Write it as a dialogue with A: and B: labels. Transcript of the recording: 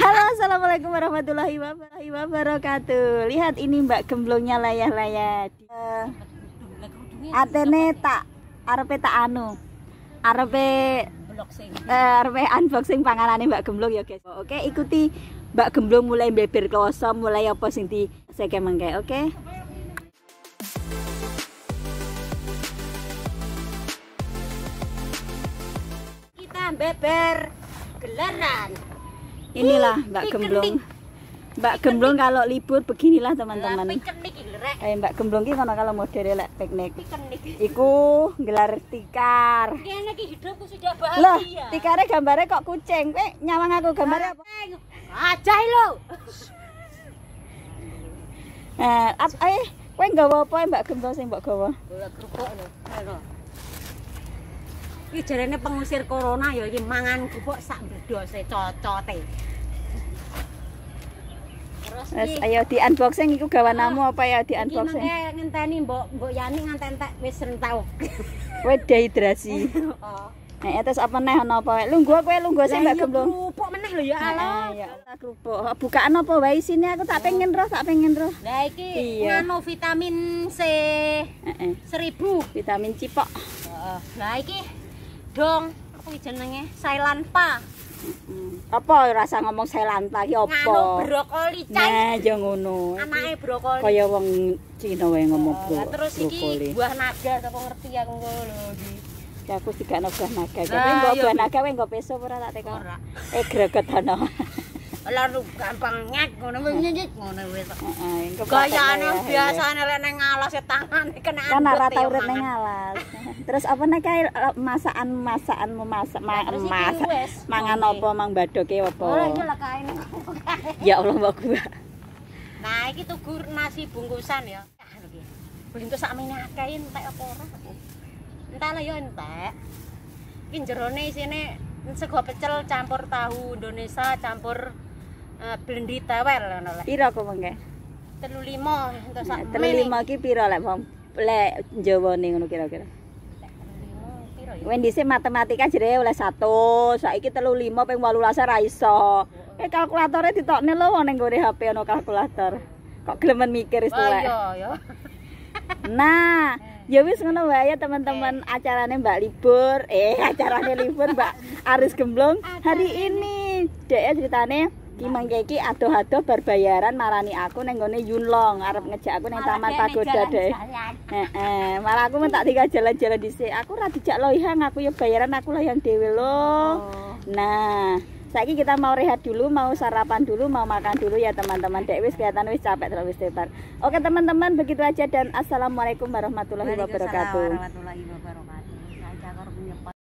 A: Halo
B: assalamualaikum warahmatullahi wabarakatuh Lihat ini mbak gemblongnya layah-layah eh, Atene tak Arepe tak anu Arepe Arpe eh, Arepe unboxing panganane mbak gemblong ya guys Oke ikuti mbak gemblong mulai beber kloso Mulai apa sing di saya mangke oke kita beber
A: gelaran Inilah Mbak
B: Gemblong. Mbak Gemblong kalau libur beginilah teman-teman. Eh, Mbak Gemblong ini sama kalau mau dari lek piknik. Iku gelar tikar.
A: hidupku sudah bahagia. Loh, tikarnya
B: gambarnya kok kucing. Eh, nyawang aku gambarnya apa? Aja lo. Eh, eh apa eh? Kue nggak apa-apa Mbak Gemblong sih Mbak Gawa.
A: Kerupuk nih. ini jarene pengusir corona ya ini mangan gubuk sak bledose cocote. Terus ayo
B: di unboxing iku gawa oh, ah, apa ya di unboxing? Iki eh,
A: ngenteni Mbok Mbok Yani nganten tak wis rentau.
B: Wis dehidrasi. Heeh. Oh. Nek terus apa neh ana apa? Lungguh kowe lungguh sing Mbak iya, Gemblung. Kerupuk meneh lho ya eh, Allah. Ya kerupuk. Bukaan apa wae sini aku tak pengen roh, tak pengen roh.
A: Lah iki iya. nganu vitamin C. Heeh. 1000 vitamin cipok. Heeh. Lah iki godhong apa jenenge sailanpa
B: apa rasa ngomong sailanpa apa nganu
A: brokoli nah ya
B: ngono
A: brokoli kaya
B: wong Cina wae ngomong oh, brokoli terus buah
A: naga apa ngerti aku lho
B: Ya aku tiga buah naga. Iya. buah naga
A: kowe engko besok ora tak teko.
B: Eh greget ana.
A: lalu gampang ngono wis ngono wis. Heeh. Gayane biasane lek nang alas ya kena. Kan rata ya, urip ngalas
B: terus apa nek kae eh, masakan masakan memasak ma masak mangan apa mang badoke apa iya ya Allah mbak gua
A: nah iki tuku nasi bungkusan ya bentuk ah, sakmene akeh entek apa ora entah lah ya entek iki jerone isine sego pecel campur tahu Indonesia campur uh, blendi tewel ngono nah, lek pira kok mengke 35 entuk sakmene 35
B: iki pira lek lek Jawane ngono kira-kira Wendy sih matematika jadi oleh satu, kita lu lima ping 18 e ra iso. Eh kalkulatornya di lho lo, oneng goreh HP ono kalkulator. Kok gelemen mikir wis oh, iya, iya. Nah, ya wis ngono wae ya teman-teman eh. acaranya Mbak libur. Eh acaranya libur Mbak Aris Gemblong hari ini. Dek ya ceritane Ki mangke iki adoh-adoh berbayaran marani aku neng gone Yunlong arep ngejak aku neng Taman Pagoda deh. Heeh, malah aku mentak tak tinggal jalan-jalan dhisik. Aku ra dijak loyang aku ya bayaran aku lah yang dhewe lo. Oh. Nah, Saiki kita mau rehat dulu, mau sarapan dulu, mau makan dulu ya teman-teman. Dek wis kelihatan wis capek terus wis tebar. Oke teman-teman, begitu aja dan assalamualaikum warahmatullahi wabarakatuh. Warahmatullahi
A: wabarakatuh.